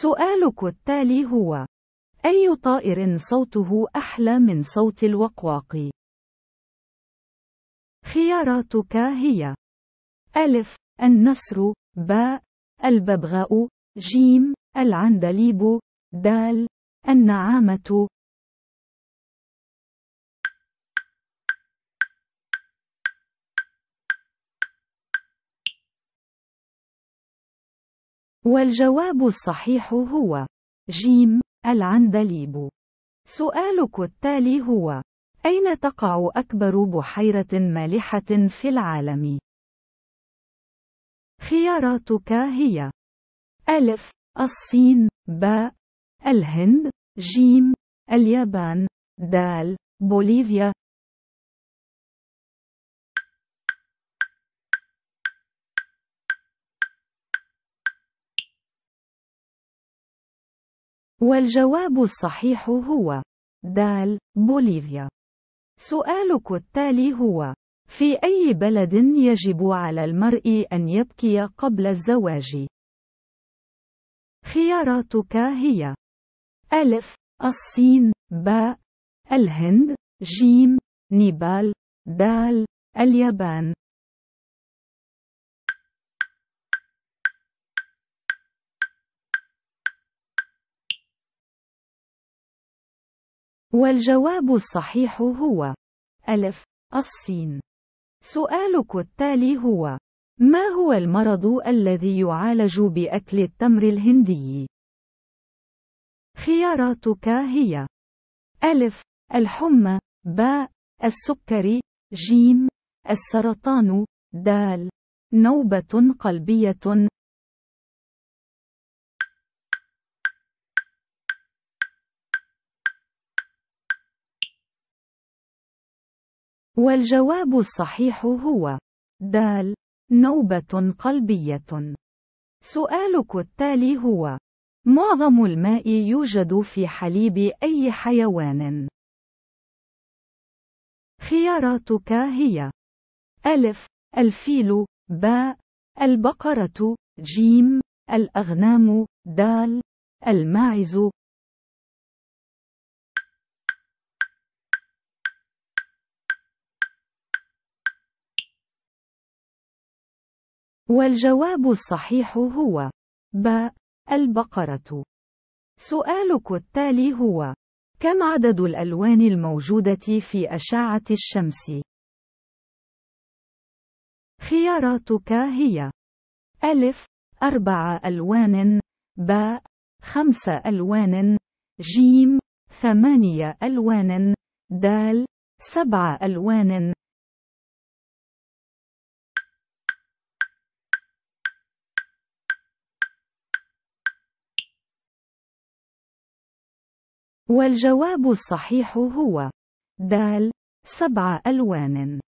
سؤالك التالي هو: أي طائر صوته أحلى من صوت الوقواق؟ خياراتك هي: ألف: النسر، باء: الببغاء، جيم: العندليب، دال: النعامة، والجواب الصحيح هو جيم العندليب سؤالك التالي هو أين تقع أكبر بحيرة مالحة في العالم؟ خياراتك هي ألف الصين ب الهند جيم اليابان دال بوليفيا والجواب الصحيح هو دال بوليفيا سؤالك التالي هو في أي بلد يجب على المرء أن يبكي قبل الزواج؟ خياراتك هي ألف الصين باء الهند جيم نيبال دال اليابان والجواب الصحيح هو ألف الصين سؤالك التالي هو ما هو المرض الذي يعالج بأكل التمر الهندي؟ خياراتك هي ألف الحمى باء السكري جيم السرطان دال نوبة قلبية والجواب الصحيح هو د نوبة قلبية سؤالك التالي هو معظم الماء يوجد في حليب أي حيوان؟ خياراتك هي ألف الفيل باء البقرة جيم الأغنام دال الماعز والجواب الصحيح هو ب البقرة سؤالك التالي هو كم عدد الألوان الموجودة في أشعة الشمس؟ خياراتك هي ألف أربع ألوان ب خمس ألوان جيم ثمانية ألوان د سبع ألوان والجواب الصحيح هو د سبع ألوان